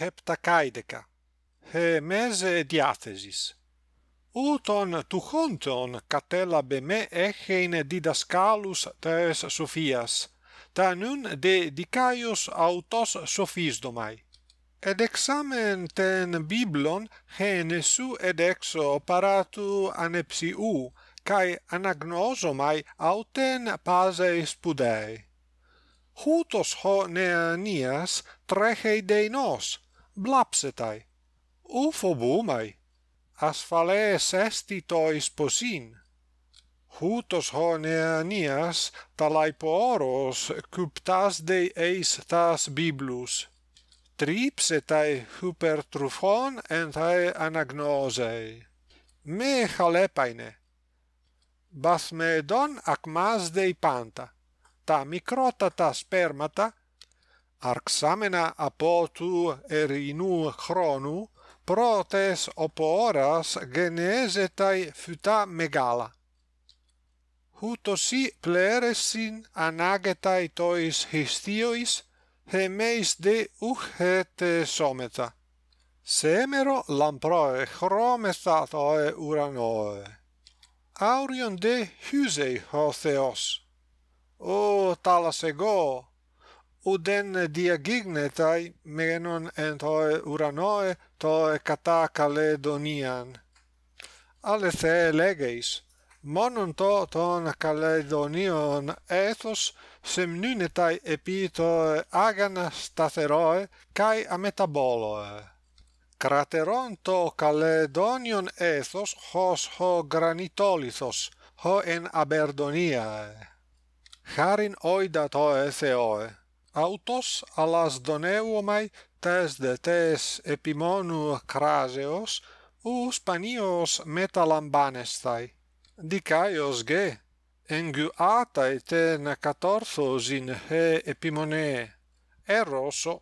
Heptakaideca. he mese diathesis uton tu honton catella be me in didascalus tes sophias tanun de dicaios autos sophis domai ed examen ten biblon he su ed exo paratu anepsiu, u kai anagnosomai auten pase spudei hutos ho neanias trege de nos blapsetai. Ufo bumai. as falees tois posin. Hutos honeanias neanias talai poros cuptas de eis tas biblus. Tripsetai huper trufon entae anagnosei. Me chalepaine. Bas me dei panta. Ta microtata spermata, Arxamena apo tu erinu chronu protes oporas genesetai futa megala. Hutosi pleresin anagetai tois histiois hemeis de uchete someta. Semero lamproe chromestatoe uranoe. Aurion de husei ho theos. O talas ego! ουδέν διαγίγνεται μενον εν το ουρανόε το εκατά καλεδονίαν. Αλλε θε μόνον το των καλεδονίων έθος σεμνύνεται επί το άγανα σταθερόε καί αμεταμπόλοε. Κρατερόν το καλεδόνιον έθος χως ο γρανιτόλιθος, ο εν αμπερδονίαε. Χάριν οίδα τὸ θεόε. autos alas doneuomai tes de tes epimonu craseos u spanios metalambanestai dicaios ge engu'atae te na catorthos in he epimone erroso